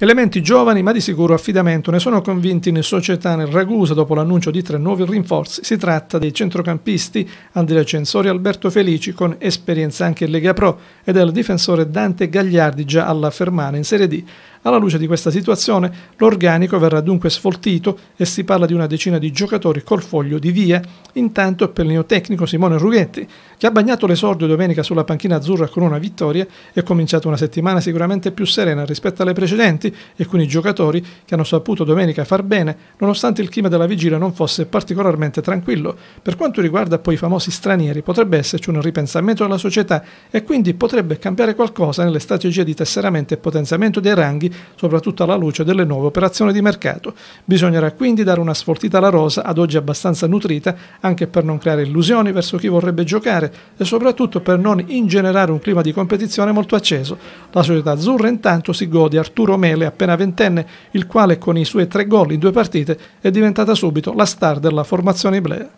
Elementi giovani ma di sicuro affidamento ne sono convinti in società nel Ragusa dopo l'annuncio di tre nuovi rinforzi. Si tratta dei centrocampisti Andrea Censori Alberto Felici con esperienza anche in Lega Pro e del difensore Dante Gagliardi già alla Fermana in Serie D. Alla luce di questa situazione, l'organico verrà dunque sfoltito e si parla di una decina di giocatori col foglio di via. Intanto per il neotecnico Simone Rughetti, che ha bagnato l'esordio domenica sulla panchina azzurra con una vittoria, è cominciata una settimana sicuramente più serena rispetto alle precedenti e con i giocatori che hanno saputo domenica far bene, nonostante il clima della vigilia non fosse particolarmente tranquillo. Per quanto riguarda poi i famosi stranieri, potrebbe esserci un ripensamento della società e quindi potrebbe cambiare qualcosa nelle strategie di tesseramento e potenziamento dei ranghi soprattutto alla luce delle nuove operazioni di mercato. Bisognerà quindi dare una sfoltita alla rosa, ad oggi abbastanza nutrita, anche per non creare illusioni verso chi vorrebbe giocare e soprattutto per non ingenerare un clima di competizione molto acceso. La società azzurra intanto si gode Arturo Mele, appena ventenne, il quale con i suoi tre gol in due partite è diventata subito la star della formazione Iblea.